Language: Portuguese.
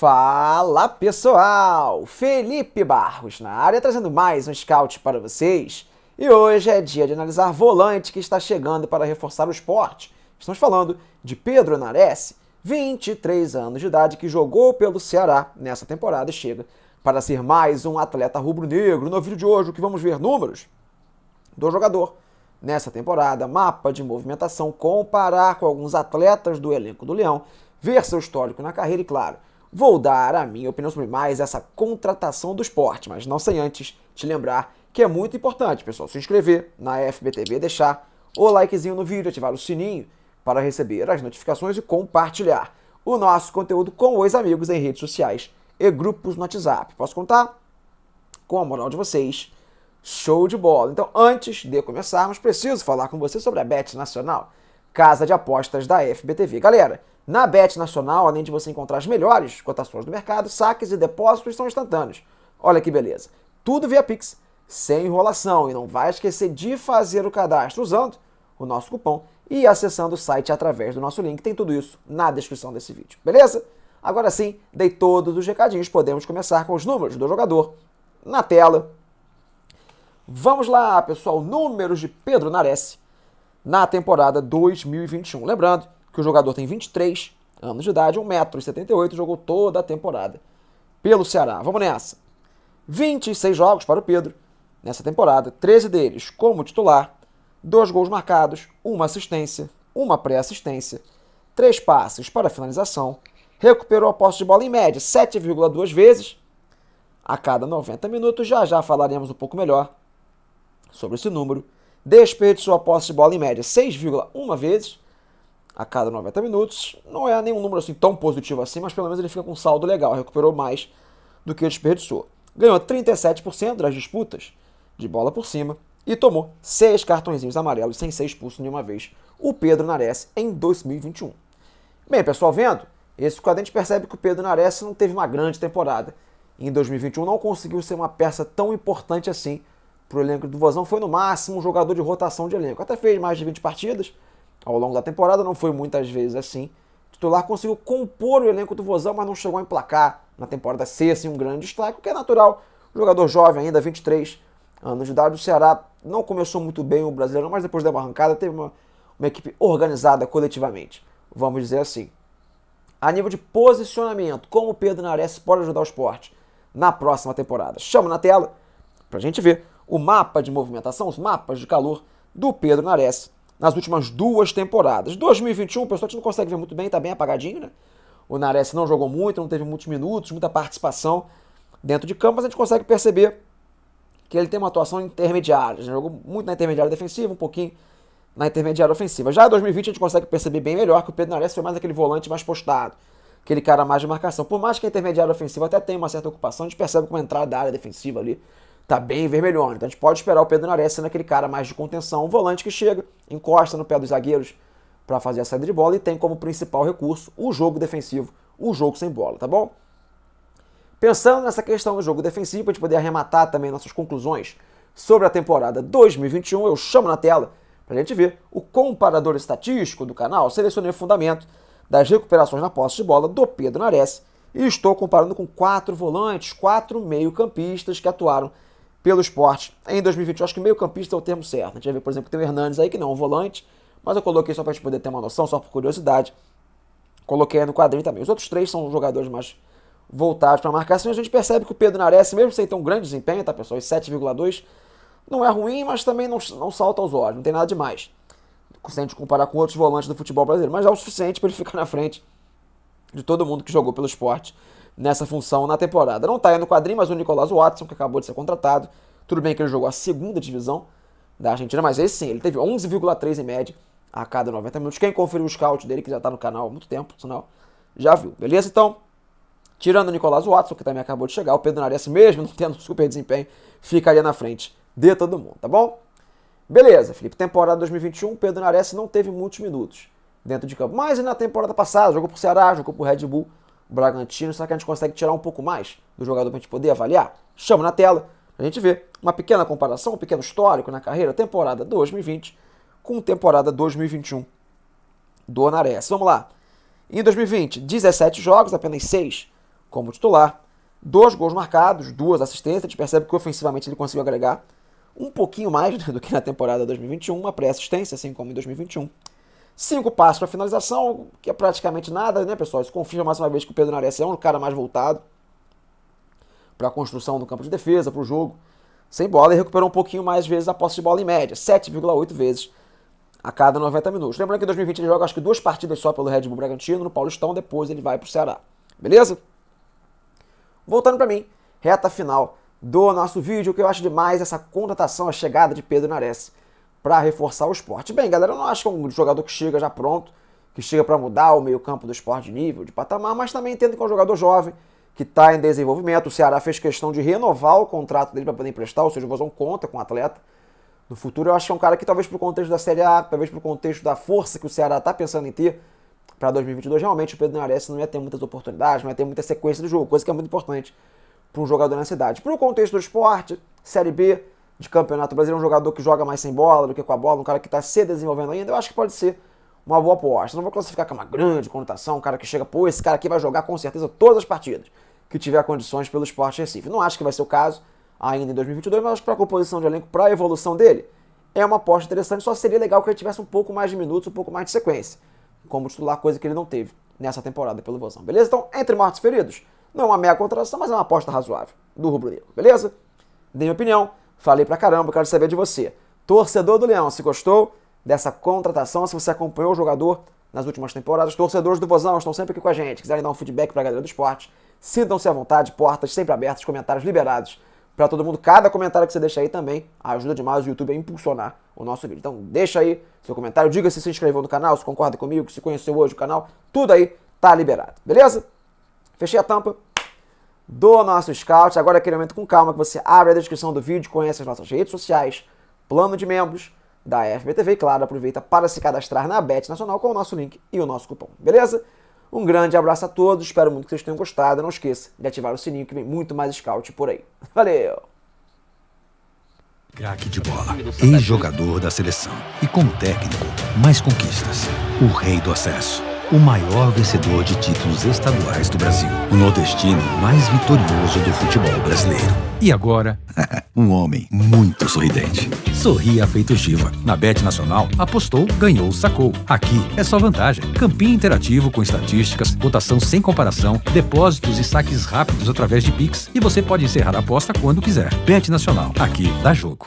Fala pessoal! Felipe Barros na área trazendo mais um scout para vocês. E hoje é dia de analisar volante que está chegando para reforçar o esporte. Estamos falando de Pedro Nares, 23 anos de idade, que jogou pelo Ceará nessa temporada e chega para ser mais um atleta rubro-negro. No vídeo de hoje, o que vamos ver números do jogador nessa temporada, mapa de movimentação, comparar com alguns atletas do elenco do Leão, ver seu histórico na carreira e, claro, vou dar a minha opinião sobre mais essa contratação do esporte, mas não sem antes te lembrar que é muito importante, pessoal, se inscrever na FBTV, deixar o likezinho no vídeo, ativar o sininho para receber as notificações e compartilhar o nosso conteúdo com os amigos em redes sociais e grupos no WhatsApp. Posso contar com a moral de vocês? Show de bola! Então, antes de começarmos, preciso falar com você sobre a Bet Nacional, casa de apostas da FBTV. Galera, na Bet Nacional, além de você encontrar as melhores cotações do mercado, saques e depósitos são instantâneos. Olha que beleza. Tudo via Pix, sem enrolação. E não vai esquecer de fazer o cadastro usando o nosso cupom e acessando o site através do nosso link. Tem tudo isso na descrição desse vídeo, beleza? Agora sim, dei todos os recadinhos. Podemos começar com os números do jogador na tela. Vamos lá, pessoal. Números de Pedro Nares na temporada 2021. Lembrando que o jogador tem 23 anos de idade, 1,78m, jogou toda a temporada pelo Ceará. Vamos nessa. 26 jogos para o Pedro nessa temporada, 13 deles como titular, dois gols marcados, uma assistência, uma pré-assistência, três passes para finalização, recuperou a posse de bola em média 7,2 vezes a cada 90 minutos. Já já falaremos um pouco melhor sobre esse número. Desperdiçou a posse de bola em média 6,1 vezes a cada 90 minutos. Não é nenhum número assim tão positivo assim, mas pelo menos ele fica com um saldo legal, recuperou mais do que desperdiçou. Ganhou 37% das disputas de bola por cima e tomou seis cartõezinhos amarelos sem ser expulso nenhuma vez. O Pedro Nares em 2021. Bem, pessoal, vendo esse quadro a gente percebe que o Pedro Nares não teve uma grande temporada. Em 2021 não conseguiu ser uma peça tão importante assim para o elenco do Vozão. Foi no máximo um jogador de rotação de elenco. Até fez mais de 20 partidas, ao longo da temporada, não foi muitas vezes assim. O titular conseguiu compor o elenco do Vozão, mas não chegou a emplacar na temporada C assim, um grande destaque, o que é natural. jogador jovem ainda, 23 anos de idade, o Ceará não começou muito bem o brasileiro, mas depois da arrancada teve uma, uma equipe organizada coletivamente, vamos dizer assim. A nível de posicionamento, como o Pedro Nares pode ajudar o esporte na próxima temporada? Chama na tela para a gente ver o mapa de movimentação, os mapas de calor do Pedro Nares nas últimas duas temporadas. 2021, o pessoal gente não consegue ver muito bem, está bem apagadinho, né? O Nares não jogou muito, não teve muitos minutos, muita participação dentro de campo, mas a gente consegue perceber que ele tem uma atuação intermediária. Ele né? jogou muito na intermediária defensiva, um pouquinho na intermediária ofensiva. Já em 2020 a gente consegue perceber bem melhor que o Pedro Nares foi mais aquele volante mais postado, aquele cara mais de marcação. Por mais que a intermediária ofensiva até tenha uma certa ocupação, a gente percebe como a entrada da área defensiva ali tá bem vermelhona. Então a gente pode esperar o Pedro Nares sendo aquele cara mais de contenção, um volante que chega, encosta no pé dos zagueiros para fazer a saída de bola e tem como principal recurso o jogo defensivo, o jogo sem bola, tá bom? Pensando nessa questão do jogo defensivo, para a gente poder arrematar também nossas conclusões sobre a temporada 2021, eu chamo na tela para a gente ver o comparador estatístico do canal, selecionei o fundamento das recuperações na posse de bola do Pedro Nares e estou comparando com quatro volantes, quatro meio-campistas que atuaram pelo esporte em 2020. Eu acho que meio-campista é o termo certo. A gente vai ver, por exemplo, que tem o Hernandes aí, que não é um volante, mas eu coloquei só para a gente poder ter uma noção, só por curiosidade. Coloquei aí no quadrinho também. Os outros três são jogadores mais voltados para marcação. A gente percebe que o Pedro Nares, mesmo sem ter um grande desempenho, tá pessoal, 7,2, não é ruim, mas também não, não salta aos olhos, não tem nada demais. Se a gente comparar com outros volantes do futebol brasileiro, mas é o suficiente para ele ficar na frente de todo mundo que jogou pelo esporte nessa função na temporada. Não está aí no quadrinho, mas o Nicolas Watson, que acabou de ser contratado. Tudo bem que ele jogou a segunda divisão da Argentina, mas esse sim, ele teve 11,3 em média a cada 90 minutos. Quem conferiu o scout dele, que já está no canal há muito tempo, senão já viu. Beleza? Então, tirando o Nicolas Watson, que também acabou de chegar, o Pedro Nares, mesmo não tendo super desempenho, fica ali na frente de todo mundo, tá bom? Beleza, Felipe, temporada 2021, Pedro Nares não teve muitos minutos dentro de campo. Mas na temporada passada, jogou pro Ceará, jogou pro Red Bull, Bragantino. Será que a gente consegue tirar um pouco mais do jogador para a gente poder avaliar? Chama na tela, a gente vê uma pequena comparação, um pequeno histórico na carreira, temporada 2020 com temporada 2021 do Onares. Vamos lá. Em 2020, 17 jogos, apenas 6 como titular, dois gols marcados, duas assistências, a gente percebe que ofensivamente ele conseguiu agregar um pouquinho mais do que na temporada 2021, uma pré-assistência, assim como em 2021. Cinco passos para finalização, que é praticamente nada, né, pessoal? Isso confirma mais uma vez que o Pedro Nares é um cara mais voltado para a construção do campo de defesa, para o jogo. Sem bola e recuperou um pouquinho mais vezes a posse de bola em média, 7,8 vezes a cada 90 minutos. Lembrando que em 2020 ele joga acho que duas partidas só pelo Red Bull Bragantino, no Paulistão, depois ele vai para o Ceará. Beleza? Voltando para mim, reta final do nosso vídeo, o que eu acho demais essa contratação, a chegada de Pedro Nares para reforçar o esporte. Bem, galera, eu não acho que é um jogador que chega já pronto, que chega para mudar o meio-campo do esporte de nível, de patamar, mas também entendo que é um jogador jovem, que está em desenvolvimento. O Ceará fez questão de renovar o contrato dele para poder emprestar, ou seja, o Vozão conta com o atleta. No futuro, eu acho que é um cara que, talvez para o contexto da Série A, talvez para o contexto da força que o Ceará está pensando em ter para 2022, realmente o Pedro Nares não ia ter muitas oportunidades, não ia ter muita sequência do jogo, coisa que é muito importante para um jogador na cidade. Para o contexto do esporte, Série B, de Campeonato Brasileiro, um jogador que joga mais sem bola do que com a bola, um cara que está se desenvolvendo ainda, eu acho que pode ser uma boa aposta. Não vou classificar com uma grande conotação, um cara que chega, pô, esse cara aqui vai jogar com certeza todas as partidas que tiver condições pelo Sport Recife. Não acho que vai ser o caso ainda em 2022, mas acho que para a composição de elenco, para a evolução dele, é uma aposta interessante. Só seria legal que ele tivesse um pouco mais de minutos, um pouco mais de sequência, como titular, coisa que ele não teve nessa temporada pelo Vozão, beleza? Então, entre mortos e feridos, não é uma meia contratação, mas é uma aposta razoável do rubro negro, beleza? Dei minha opinião. Falei pra caramba, quero saber de você. Torcedor do Leão, se gostou dessa contratação, se você acompanhou o jogador nas últimas temporadas, torcedores do Vozão estão sempre aqui com a gente. Quiserem dar um feedback pra galera do esporte, sintam-se à vontade, portas sempre abertas, comentários liberados para todo mundo. Cada comentário que você deixa aí também ajuda demais o YouTube a impulsionar o nosso vídeo. Então deixa aí seu comentário, diga se se inscreveu no canal, se concorda comigo, se conheceu hoje o canal, tudo aí tá liberado, beleza? Fechei a tampa, do nosso Scout. Agora, aquele momento com calma que você abre a descrição do vídeo, conhece as nossas redes sociais, plano de membros da FBTV claro, aproveita para se cadastrar na Bet Nacional com o nosso link e o nosso cupom, beleza? Um grande abraço a todos, espero muito que vocês tenham gostado. Não esqueça de ativar o sininho que vem muito mais scout por aí. Valeu! Craque de bola, ex-jogador da seleção e como técnico, mais conquistas, o rei do acesso o maior vencedor de títulos estaduais do Brasil, o nordestino mais vitorioso do futebol brasileiro. E agora, um homem muito sorridente. Sorria feito Giva. Na Bet Nacional, apostou, ganhou, sacou. Aqui é só vantagem. Campinho interativo com estatísticas, votação sem comparação, depósitos e saques rápidos através de Pix e você pode encerrar a aposta quando quiser. Bet Nacional, aqui dá jogo.